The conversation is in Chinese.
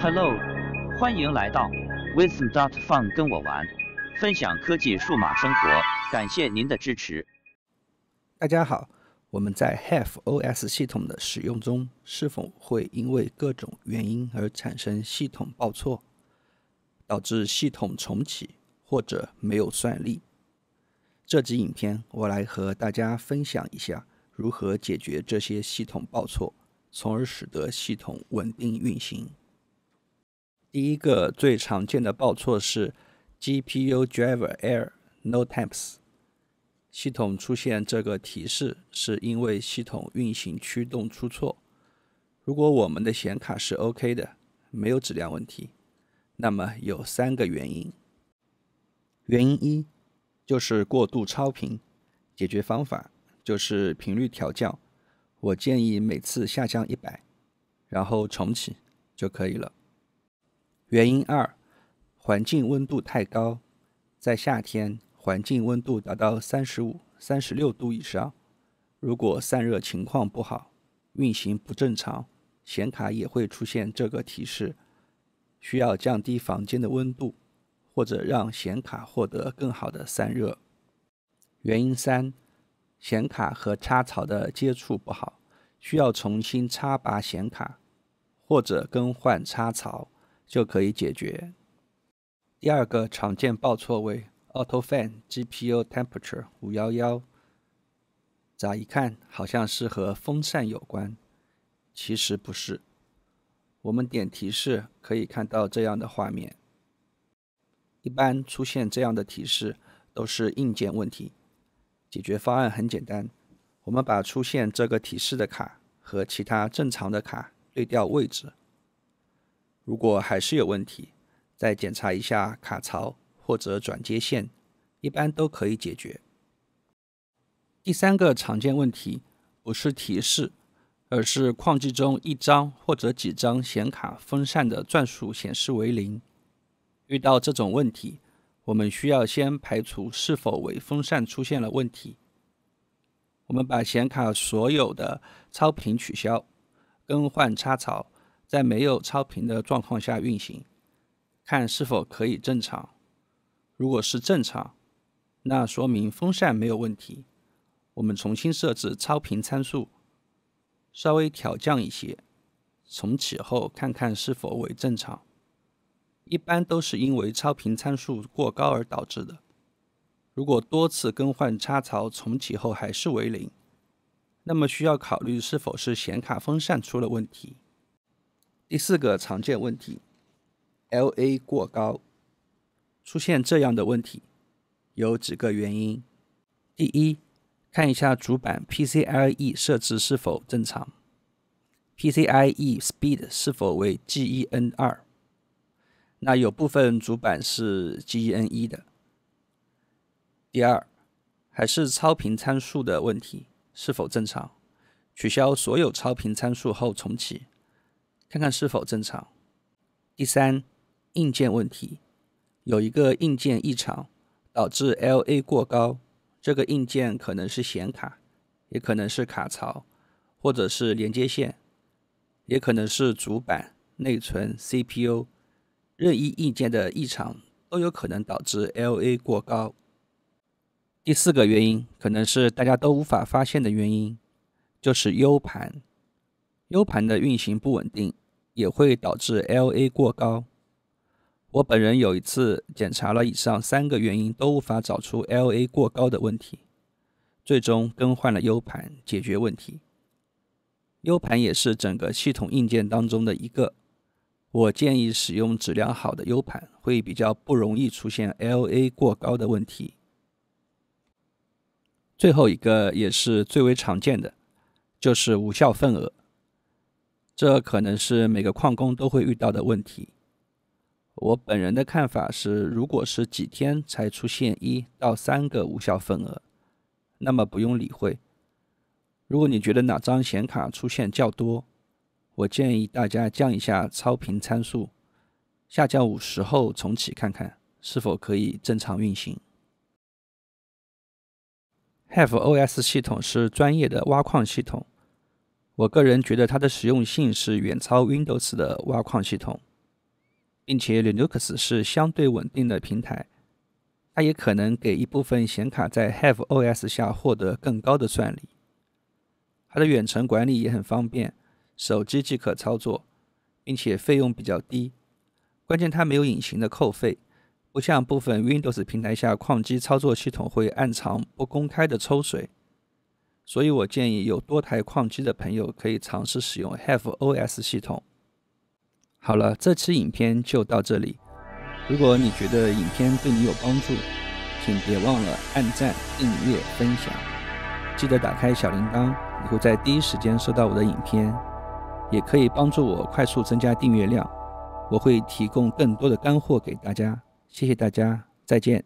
Hello，欢迎来到 With Dot Fun，跟我玩，分享科技数码生活，感谢您的支持。大家好，我们在 h a v e OS 系统的使用中，是否会因为各种原因而产生系统报错，导致系统重启或者没有算力？这集影片我来和大家分享一下如何解决这些系统报错，从而使得系统稳定运行。第一个最常见的报错是 GPU driver error no temps。系统出现这个提示是因为系统运行驱动出错。如果我们的显卡是 OK 的，没有质量问题，那么有三个原因。原因一就是过度超频，解决方法就是频率调教。我建议每次下降一百，然后重启就可以了。原因二：环境温度太高，在夏天环境温度达到三十五、三十六度以上，如果散热情况不好，运行不正常，显卡也会出现这个提示，需要降低房间的温度，或者让显卡获得更好的散热。原因三：显卡和插槽的接触不好，需要重新插拔显卡，或者更换插槽。就可以解决。第二个常见报错为 “auto fan GPU temperature 五幺幺”，乍一看好像是和风扇有关，其实不是。我们点提示可以看到这样的画面。一般出现这样的提示都是硬件问题，解决方案很简单，我们把出现这个提示的卡和其他正常的卡对调位置。如果还是有问题，再检查一下卡槽或者转接线，一般都可以解决。第三个常见问题不是提示，而是矿机中一张或者几张显卡风扇的转速显示为零。遇到这种问题，我们需要先排除是否为风扇出现了问题。我们把显卡所有的超频取消，更换插槽。在没有超频的状况下运行，看是否可以正常。如果是正常，那说明风扇没有问题。我们重新设置超频参数，稍微调降一些，重启后看看是否为正常。一般都是因为超频参数过高而导致的。如果多次更换插槽重启后还是为零，那么需要考虑是否是显卡风扇出了问题。第四个常见问题，L A 过高，出现这样的问题，有几个原因。第一，看一下主板 P C I E 设置是否正常，P C I E Speed 是否为 G E N 二，那有部分主板是 G E N 一的。第二，还是超频参数的问题，是否正常？取消所有超频参数后重启。看看是否正常。第三，硬件问题，有一个硬件异常导致 L A 过高，这个硬件可能是显卡，也可能是卡槽，或者是连接线，也可能是主板、内存、C P U，任意硬件的异常都有可能导致 L A 过高。第四个原因可能是大家都无法发现的原因，就是 U 盘。U 盘的运行不稳定也会导致 LA 过高。我本人有一次检查了以上三个原因都无法找出 LA 过高的问题，最终更换了 U 盘解决问题。U 盘也是整个系统硬件当中的一个，我建议使用质量好的 U 盘会比较不容易出现 LA 过高的问题。最后一个也是最为常见的，就是无效份额。这可能是每个矿工都会遇到的问题。我本人的看法是，如果是几天才出现一到三个无效份额，那么不用理会。如果你觉得哪张显卡出现较多，我建议大家降一下超频参数，下降五十后重启看看，是否可以正常运行。HaveOS 系统是专业的挖矿系统。我个人觉得它的实用性是远超 Windows 的挖矿系统，并且 Linux 是相对稳定的平台，它也可能给一部分显卡在 HaveOS 下获得更高的算力。它的远程管理也很方便，手机即可操作，并且费用比较低，关键它没有隐形的扣费，不像部分 Windows 平台下矿机操作系统会暗藏不公开的抽水。所以我建议有多台矿机的朋友可以尝试使用 h a v e OS 系统。好了，这期影片就到这里。如果你觉得影片对你有帮助，请别忘了按赞、订阅、分享。记得打开小铃铛，你会在第一时间收到我的影片，也可以帮助我快速增加订阅量。我会提供更多的干货给大家。谢谢大家，再见。